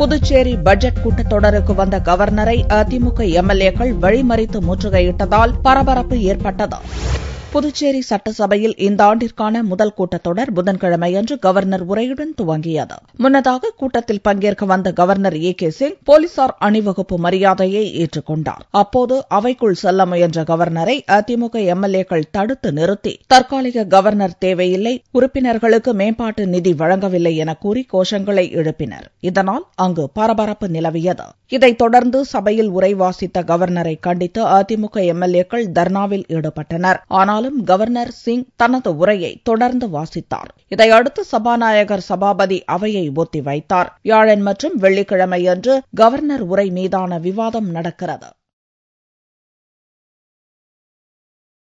Puducherry budget கூட்டத்தொடருக்கு வந்த கவர்னரை அதிமுக எம்எல்ஏக்கள் வழிமறித்து முற்றுகையிட்டதால் பரபரப்பு ஏற்பட்டது புதுச்சேரி சட்டசபையில் இந்த ஆண்டிற்கான முதல் கூட்டத்தொடர் புதன்கிழமையன்று கவர்னர் உரையுடன் துவங்கியது முன்னதாக கூட்டத்தில் பங்கேற்க வந்த கவர்னர் ஏ கே சிங் போலீசார் அணிவகுப்பு மரியாதையை ஏற்றுக்கொண்டார் அப்போது அவைக்குள் செல்ல முயன்ற கவர்னரை அதிமுக எம்எல்ஏக்கள் தடுத்து நிறுத்தி தற்காலிக கவர்னர் தேவையில்லை உறுப்பினர்களுக்கு மேம்பாட்டு நிதி வழங்கவில்லை என கூறி கோஷங்களை எழுப்பினர் இதனால் அங்கு பரபரப்பு நிலவியது இதைத் தொடர்ந்து சபையில் உரை வாசித்த கவர்னரை கண்டித்து அதிமுக எம்எல்ஏக்கள் தர்ணாவில் ஈடுபட்டனர் ஆனால் இருந்தாலும் கவர்னர் சிங் தனது உரையை தொடர்ந்து வாசித்தார் இதையடுத்து சபாநாயகர் சபாபதி அவையை ஒத்திவைத்தார் வியாழன் மற்றும் வெள்ளிக்கிழமையன்று கவர்னர் உரை மீதான விவாதம் நடக்கிறது